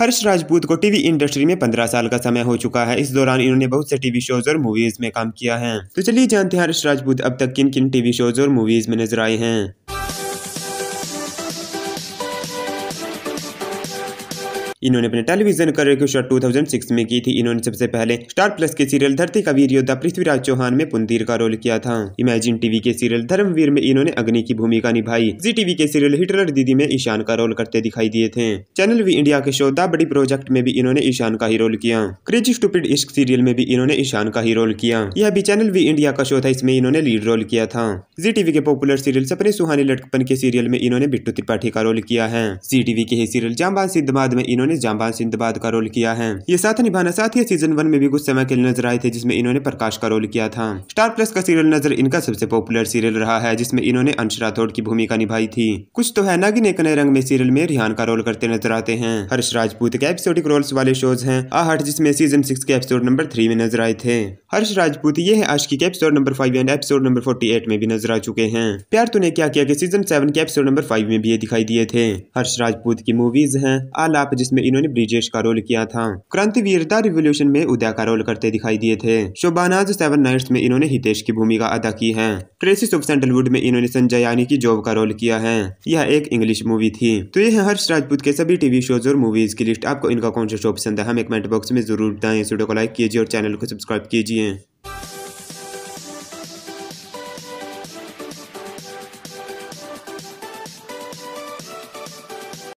हर्ष राजपूत को TV industry में पंद्रह साल का समय हो चुका है इस दौरान इन्होंने बहुत से टीवी शोज और मूवीज में काम किया है तो चलिए जानते हैं हर्ष राजपूत अब तक किन किन टीवी शोज और मूवीज में नजर आए हैं इन्होंने अपने टेलीविजन करियर की शुरुआत 2006 में की थी इन्होंने सबसे पहले स्टार प्लस के सीरियल धरती का वीर योद्धा पृथ्वीराज चौहान में पुंदीर का रोल किया था इमेजिन टीवी के सीरियल धर्मवीर में इन्होंने अग्नि की भूमिका निभाई जी टीवी के सीरियल हिटलर दीदी में ईशान का रोल करते दिखाई दिए थे चैनल वी इंडिया के शो द बड़ी प्रोजेक्ट में भी इन्होंने ईशान का ही रोल किया क्रेजी स्टूपिड इश्क सीरियल में भी इन्होंने ईशान का ही रोल किया यह भी चैनल वी इंडिया का शो था इसमें इन्होंने लीड रोल किया था जी टीवी के पॉपुलर सीरियल सपने सुहानी लटकपन के सीरियल में इन्होंने बिट्टू त्रिपाठी का रोल किया है जी टीवी के ही सीरियल जामबान सिद्धमाद में इन्होंने इन्होंने जामबाज सिंधबाद का रोल किया है ये साथ निभाना साथ ही सीजन वन में भी कुछ समय के लिए नजर आए थे जिसमें इन्होंने प्रकाश का रोल किया था स्टार प्लस का सीरियल नजर इनका सबसे पॉपुलर सीरियल रहा है जिसमें इन्होंने अंश राठौड़ की भूमिका निभाई थी कुछ तो है नागिन एक नए रंग में सीरियल में रिहान का रोल करते नजर आते हैं हर्ष राजपूत के एपिसोडिक रोल्स वाले शोज हैं आहट जिसमें सीजन सिक्स के एपिसोड नंबर थ्री में नजर आए थे हर्ष राजपूत ये है आशकी के episode number five and episode number forty eight में भी नजर आ चुके हैं प्यार तूने क्या किया कि सीजन सेवन के एपिसोड नंबर फाइव में भी ये दिखाई दिए थे हर्ष राजपूत की मूवीज है आलाप जिसमें में इन्होंने ब्रिजेश का रोल किया था क्रांति वीरता रिवोल्यूशन में उदया का रोल करते दिखाई दिए थे शोबानाज सेवन नाइट में इन्होंने हितेश की भूमिका अदा की है ट्रेसिस ऑफ सैंडलवुड में इन्होंने संजय यानी की जॉब का रोल किया है यह एक इंग्लिश मूवी थी तो ये हर्ष राजपूत के सभी टीवी शोज और मूवीज की लिस्ट आपको इनका कौन सा शो पसंद है हमें कमेंट बॉक्स में जरूर बताएं इस वीडियो को लाइक कीजिए और चैनल को सब्सक्राइब कीजिए